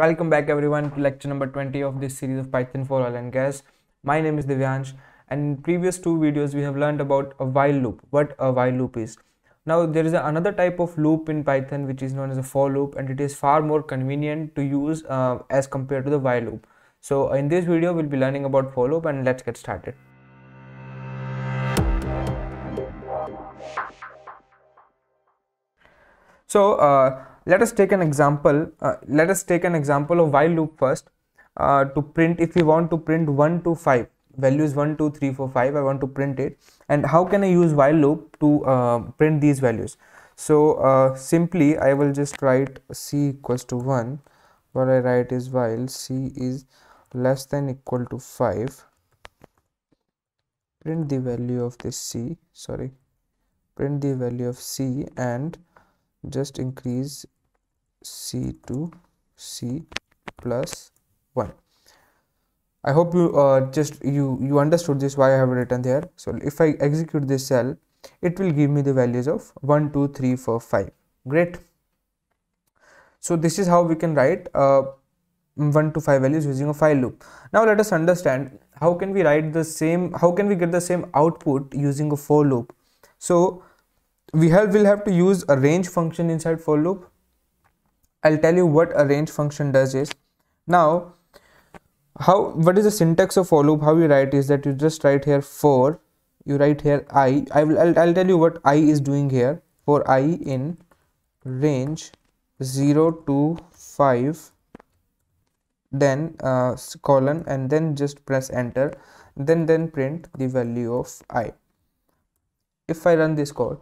Welcome back everyone to lecture number 20 of this series of Python for oil and gas. My name is Divyansh and in previous two videos we have learned about a while loop, what a while loop is. Now there is another type of loop in Python which is known as a for loop and it is far more convenient to use uh, as compared to the while loop. So uh, in this video we'll be learning about for loop and let's get started. So uh, let us take an example uh, let us take an example of while loop first uh, to print if we want to print 1 to 5 values 1 2 3 4 5 i want to print it and how can i use while loop to uh, print these values so uh, simply i will just write c equals to 1 what i write is while c is less than equal to 5 print the value of this c sorry print the value of c and just increase c to c plus 1 i hope you uh, just you you understood this why i have written there. so if i execute this cell it will give me the values of 1 2 3 4 5 great so this is how we can write uh, 1 to 5 values using a file loop now let us understand how can we write the same how can we get the same output using a for loop so we have will have to use a range function inside for loop i'll tell you what a range function does is now how what is the syntax of for loop how you write is that you just write here for you write here i i will i'll, I'll tell you what i is doing here for i in range 0 to 5 then uh, colon and then just press enter then then print the value of i if i run this code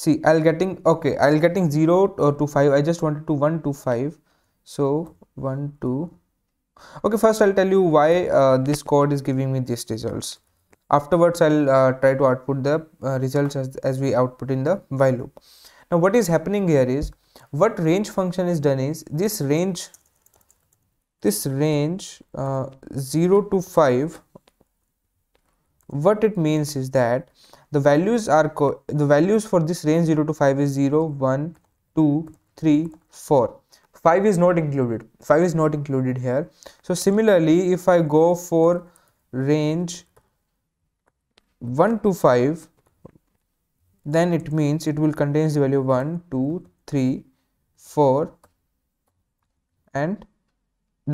see I'll getting okay I'll getting 0 uh, to 5 I just wanted to 1 to 5 so 1 2 okay first I'll tell you why uh, this code is giving me these results afterwards I'll uh, try to output the uh, results as, as we output in the while loop now what is happening here is what range function is done is this range this range uh, 0 to 5 what it means is that the values are the values for this range 0 to 5 is 0 1 2 3 4 5 is not included 5 is not included here so similarly if i go for range 1 to 5 then it means it will contains the value 1 2 3 4 and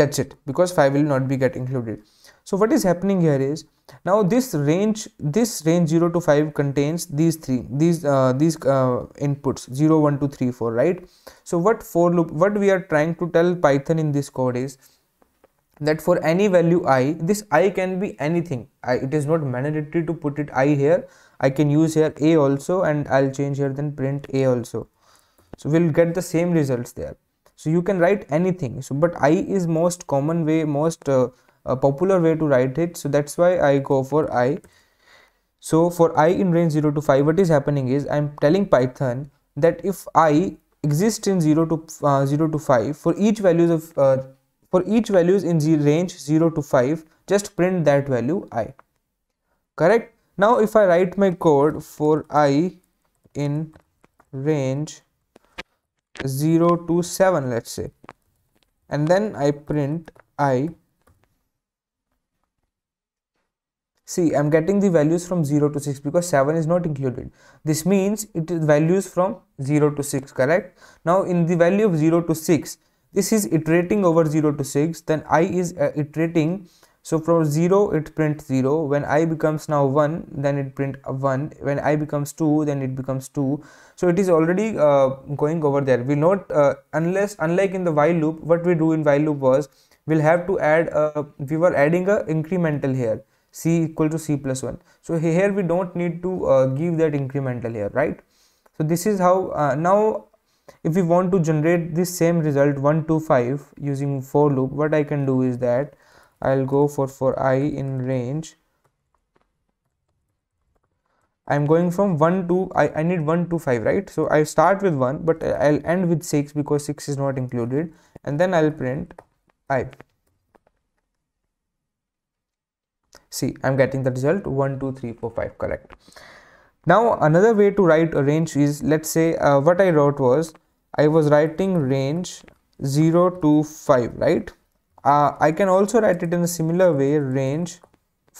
that's it because 5 will not be get included so what is happening here is now this range this range 0 to 5 contains these three these uh, these uh, inputs 0 1 2 3 4 right so what for loop what we are trying to tell python in this code is that for any value i this i can be anything I, it is not mandatory to put it i here i can use here a also and i'll change here then print a also so we'll get the same results there so you can write anything so but i is most common way most uh, a popular way to write it so that's why i go for i so for i in range 0 to 5 what is happening is i'm telling python that if i exists in 0 to uh, 0 to 5 for each values of uh, for each values in the range 0 to 5 just print that value i correct now if i write my code for i in range 0 to 7 let's say and then i print i See, I'm getting the values from 0 to 6 because 7 is not included. This means it is values from 0 to 6, correct? Now, in the value of 0 to 6, this is iterating over 0 to 6. Then i is uh, iterating. So, from 0, it print 0. When i becomes now 1, then it print 1. When i becomes 2, then it becomes 2. So, it is already uh, going over there. we not, uh, unless, unlike in the while loop, what we do in while loop was, we'll have to add, uh, we were adding a incremental here c equal to c plus 1 so here we don't need to uh, give that incremental here right so this is how uh, now if we want to generate this same result 1 2 5 using for loop what i can do is that i'll go for for i in range i'm going from 1 to i, I need 1 to 5 right so i start with 1 but i'll end with 6 because 6 is not included and then i'll print i see i'm getting the result 1 2 3 4 5 correct now another way to write a range is let's say uh, what i wrote was i was writing range 0 to 5 right uh, i can also write it in a similar way range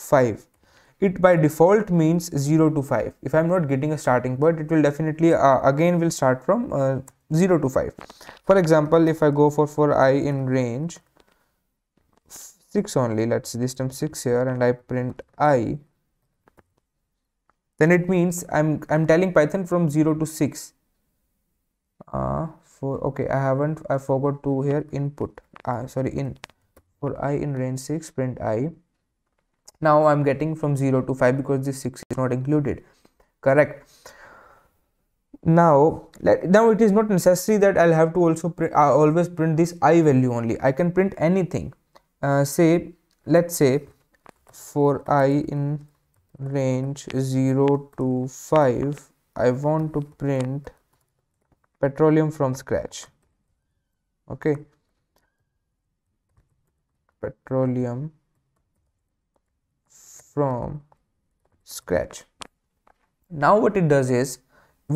5 it by default means 0 to 5 if i'm not getting a starting point it will definitely uh, again will start from uh, 0 to 5 for example if i go for for i in range 6 only let's see this time 6 here and I print i then it means I'm I'm telling Python from 0 to 6 uh, for okay I haven't I forgot to here input uh, sorry in for i in range 6 print i now I'm getting from 0 to 5 because this 6 is not included correct now let, now it is not necessary that I'll have to also print, uh, always print this i value only I can print anything uh, say let's say for i in range 0 to 5 i want to print petroleum from scratch okay petroleum from scratch now what it does is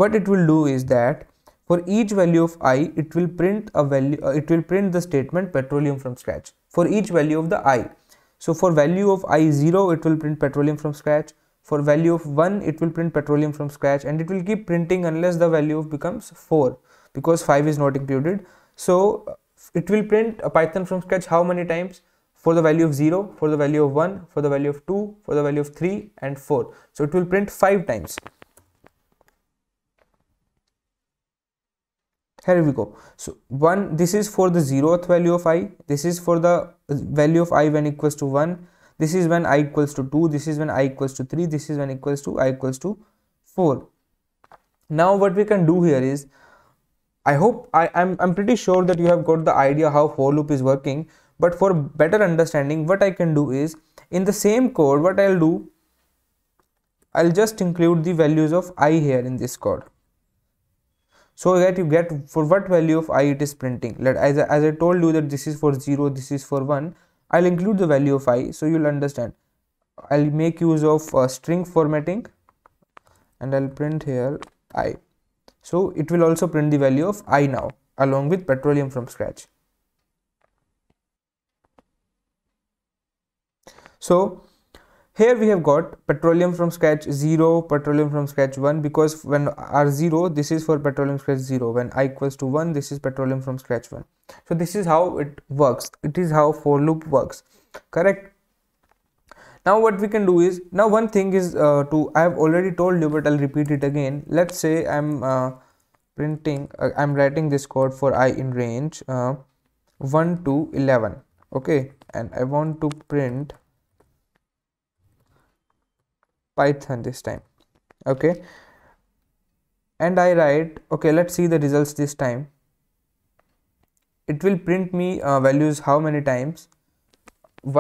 what it will do is that for each value of i it will print a value uh, it will print the statement petroleum from scratch for each value of the i. So for value of i0 it will print petroleum from scratch, for value of 1 it will print petroleum from scratch and it will keep printing unless the value of becomes 4 because 5 is not included. So it will print a python from scratch how many times for the value of 0, for the value of 1, for the value of 2, for the value of 3 and 4. So it will print 5 times. here we go so one this is for the zeroth value of i this is for the value of i when equals to 1 this is when i equals to 2 this is when i equals to 3 this is when equals to i equals to 4 now what we can do here is i hope i i'm, I'm pretty sure that you have got the idea how for loop is working but for better understanding what i can do is in the same code what i'll do i'll just include the values of i here in this code so that you get for what value of i it is printing let as, I, as i told you that this is for 0 this is for 1 i'll include the value of i so you'll understand i'll make use of uh, string formatting and i'll print here i so it will also print the value of i now along with petroleum from scratch so here we have got petroleum from scratch 0, petroleum from scratch 1 because when R0 this is for petroleum scratch 0, when I equals to 1 this is petroleum from scratch 1. So this is how it works, it is how for loop works, correct? Now what we can do is, now one thing is uh, to, I have already told you but I'll repeat it again. Let's say I'm uh, printing, uh, I'm writing this code for I in range uh, 1 to 11, okay? And I want to print python this time okay and i write okay let's see the results this time it will print me uh, values how many times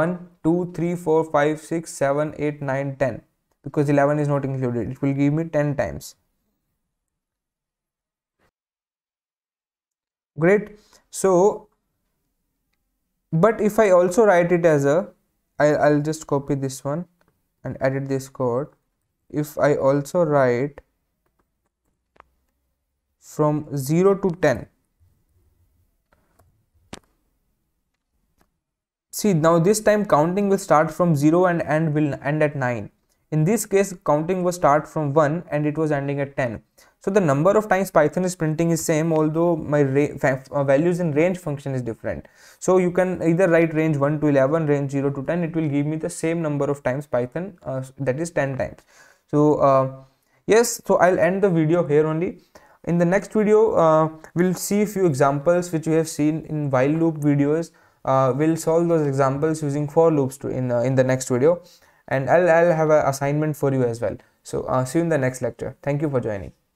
1 2 3 4 5 6 7 8 9 10 because 11 is not included it will give me 10 times great so but if i also write it as a I, i'll just copy this one and edit this code if I also write from 0 to 10 see now this time counting will start from 0 and end will end at 9 in this case, counting was start from 1 and it was ending at 10. So the number of times Python is printing is same although my uh, values in range function is different. So you can either write range 1 to 11, range 0 to 10. It will give me the same number of times Python uh, that is 10 times. So uh, yes, so I'll end the video here only. In the next video, uh, we'll see a few examples which we have seen in while loop videos. Uh, we'll solve those examples using for loops to in, uh, in the next video and I'll, I'll have an assignment for you as well. So uh, see you in the next lecture. Thank you for joining.